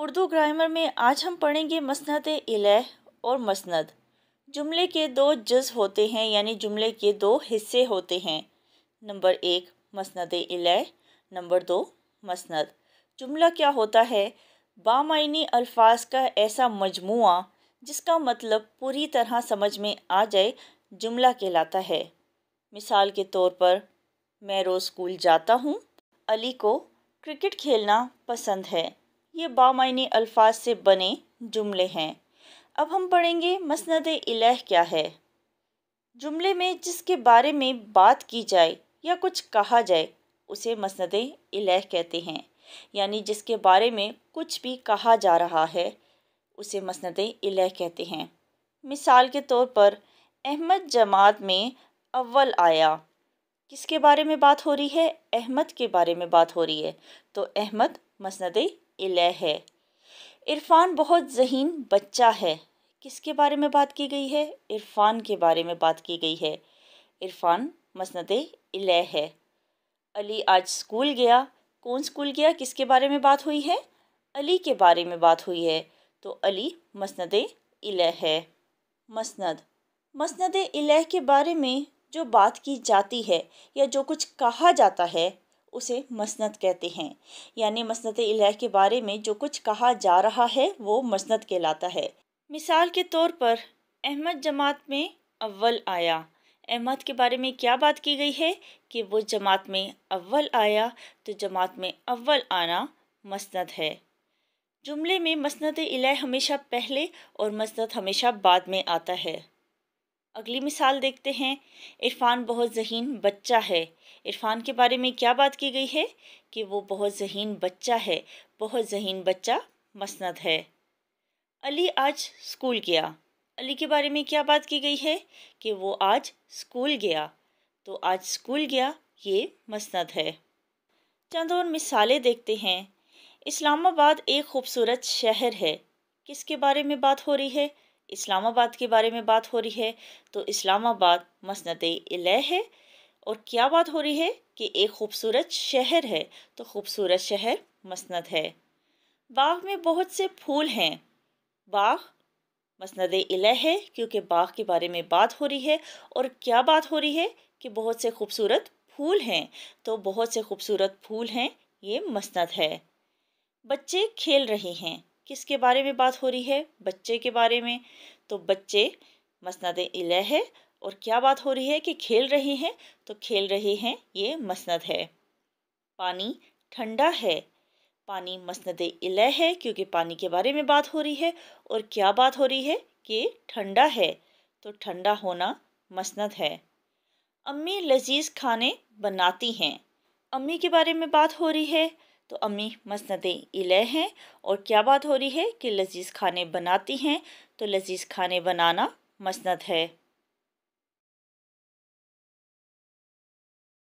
Urdu grammar में आज हम पढ़ेंगे मसनत इलेह और मसनद जुमले के दो जज होते हैं यानी जुमले के दो हिस्से होते हैं नंबर एक मसनद इलेह नंबर दो मसनद जुमला क्या होता है बामाइनी अल्फाज का ऐसा मजमू जिसका मतलब पूरी तरह समझ में आ जाए जुमला कहलाता है मिसाल के तौर पर मैं रोज़ स्कूल जाता हूँ अली को क्रिकेट खेलना पसंद है ये बामायने अल्फाज से बने जुमले हैं अब हम पढ़ेंगे मसंद इलह क्या है जुमले में जिसके बारे में बात की जाए या कुछ कहा जाए उसे मसंद इलह कहते हैं यानी जिसके बारे में कुछ भी कहा जा रहा है उसे मसंद इलह कहते हैं मिसाल के तौर पर अहमद जमात में अव्वल आया किसके बारे में बात हो रही है अहमद के बारे में बात हो रही है तो अहमद मसंद इलह है इरफान बहुत जहीन बच्चा है किसके बारे में बात की गई है इरफान के बारे में बात की गई है इरफान मसंद इलह है अली आज स्कूल गया कौन स्कूल गया किसके बारे में बात हुई है अली के बारे में बात हुई है तो अली मसंद इलह है मसंद मसंद इलह के बारे में जो बात की जाती है या जो कुछ कहा जाता है उसे मसनत कहते हैं यानी मसनत इलाह के बारे में जो कुछ कहा जा रहा है वो मसनत कहलाता है मिसाल के तौर पर अहमद जमात में अव्वल आया अहमद के बारे में क्या बात की गई है कि वो जमात में अव्वल आया तो जमात में अव्वल आना मसनत है जुमले में मसनत इलाह हमेशा पहले और मसनत हमेशा बाद में आता है अगली मिसाल देखते हैं इरफान बहुत जहीन बच्चा है इरफान के बारे में क्या बात की गई है कि वो बहुत जहीन बच्चा है बहुत जहीन बच्चा मसंद है अली आज स्कूल गया अली के बारे में क्या बात की गई है कि वो आज स्कूल गया तो आज स्कूल गया ये मसंद है चंद और मिसालें देखते हैं इस्लामाबाद एक खूबसूरत शहर है किसके बारे में बात हो रही है इस्लामाबाद के बारे में बात हो रही है तो इस्लामाबाद मसनत इलह है और क्या बात हो रही है कि एक खूबसूरत शहर है तो खूबसूरत शहर मसनत है बाग में बहुत से फूल हैं बाग मसनद इलह है क्योंकि बाग के बारे में बात हो रही है और क्या बात हो रही है कि बहुत से खूबसूरत फूल हैं तो बहुत से खूबसूरत फूल हैं ये मसनत है बच्चे खेल रहे हैं किसके बारे में बात हो रही है बच्चे के बारे में तो बच्चे मसनद इलह है और क्या बात हो रही है कि खेल रहे हैं तो खेल रहे हैं ये मसनद है पानी ठंडा है पानी मसनद इलह है क्योंकि पानी के बारे में बात हो रही है और क्या बात हो रही है कि ठंडा है तो ठंडा होना मसनद है अम्मी लजीज खाने बनाती हैं अम्मी के बारे में बात हो रही है तो अम्मी मसनद इले हैं और क्या बात हो रही है कि लजीज़ खाने बनाती हैं तो लजीज़ खाने बनाना मसंद है